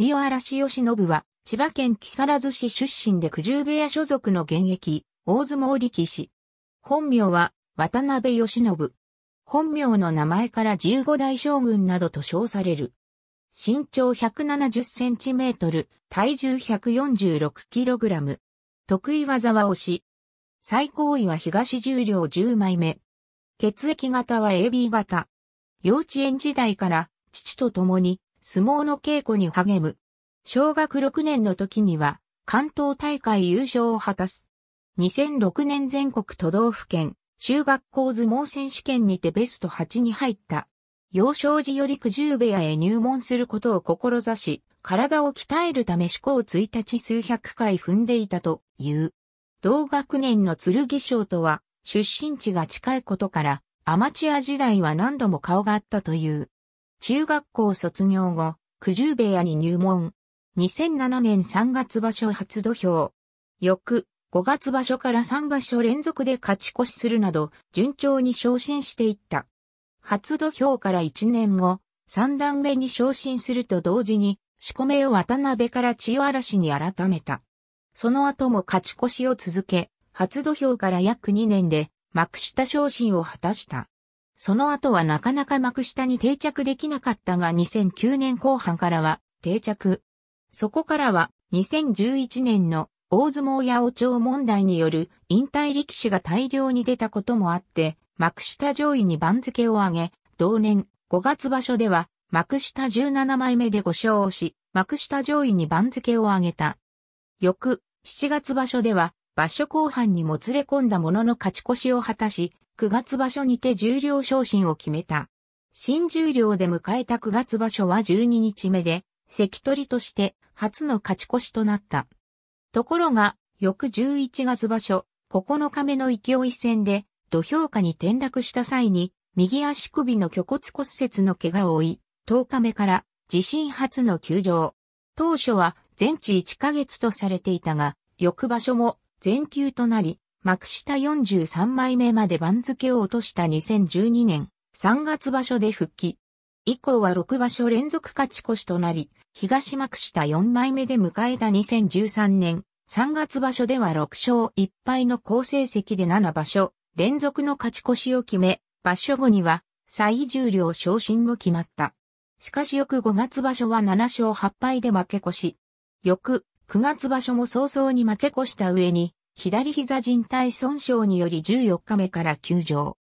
千代嵐義信は、千葉県木更津市出身で九十部屋所属の現役、大相撲力士。本名は、渡辺義信。本名の名前から十五代将軍などと称される。身長170センチメートル、体重146キログラム。得意技は押し。最高位は東重量10枚目。血液型は AB 型。幼稚園時代から父と共に相撲の稽古に励む。小学6年の時には、関東大会優勝を果たす。2006年全国都道府県、中学校相撲選手権にてベスト8に入った。幼少時より九十部屋へ入門することを志し、体を鍛えるため思考1日数百回踏んでいたという。同学年の剣翔とは出身地が近いことから、アマチュア時代は何度も顔があったという。中学校卒業後、九十部屋に入門。2007年3月場所初土俵。翌、5月場所から3場所連続で勝ち越しするなど、順調に昇進していった。初土俵から1年後、3段目に昇進すると同時に、仕込めを渡辺から千代嵐に改めた。その後も勝ち越しを続け、初土俵から約2年で幕下昇進を果たした。その後はなかなか幕下に定着できなかったが2009年後半からは定着。そこからは2011年の大相撲八王朝問題による引退力士が大量に出たこともあって、幕下上位に番付を上げ、同年5月場所では幕下17枚目で5勝をし、幕下上位に番付を上げた。翌7月場所では場所後半にもつれ込んだものの勝ち越しを果たし、9月場所にて重量昇進を決めた。新重量で迎えた9月場所は12日目で、関取として初の勝ち越しとなった。ところが、翌11月場所、9日目の勢い戦で、土俵下に転落した際に、右足首の虚骨骨折の怪我を負い、10日目から自身初の休場。当初は全治1ヶ月とされていたが、翌場所も全休となり、幕下43枚目まで番付を落とした2012年3月場所で復帰。以降は6場所連続勝ち越しとなり、東幕下4枚目で迎えた2013年3月場所では6勝1敗の好成績で7場所連続の勝ち越しを決め、場所後には最重量昇進も決まった。しかし翌5月場所は7勝8敗で負け越し。翌9月場所も早々に負け越した上に、左膝靭帯損傷により14日目から休場。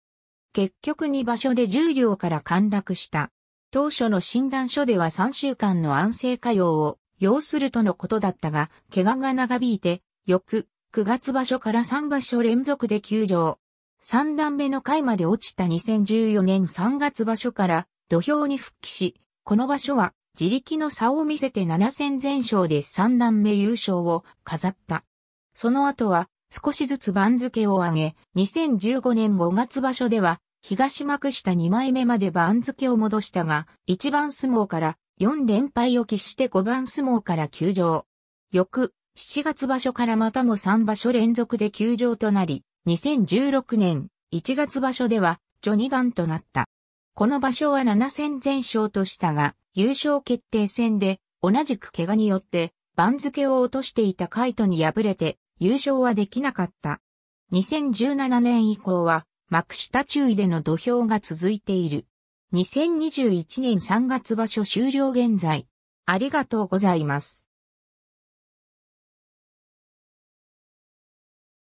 結局2場所で10両から陥落した。当初の診断書では3週間の安静化用を要するとのことだったが、怪我が長引いて、翌9月場所から3場所連続で休場。3段目の回まで落ちた2014年3月場所から土俵に復帰し、この場所は自力の差を見せて7戦全勝で3段目優勝を飾った。その後は少しずつ番付を上げ、2015年5月場所では、東幕下2枚目まで番付を戻したが、1番相撲から4連敗を喫して5番相撲から休場。翌、7月場所からまたも3場所連続で休場となり、2016年1月場所では、序二段となった。この場所は7戦全勝としたが、優勝決定戦で、同じく怪我によって、番付を落としていたカイトに敗れて、優勝はできなかった。2017年以降は、幕下注意での土俵が続いている。2021年3月場所終了現在。ありがとうございます。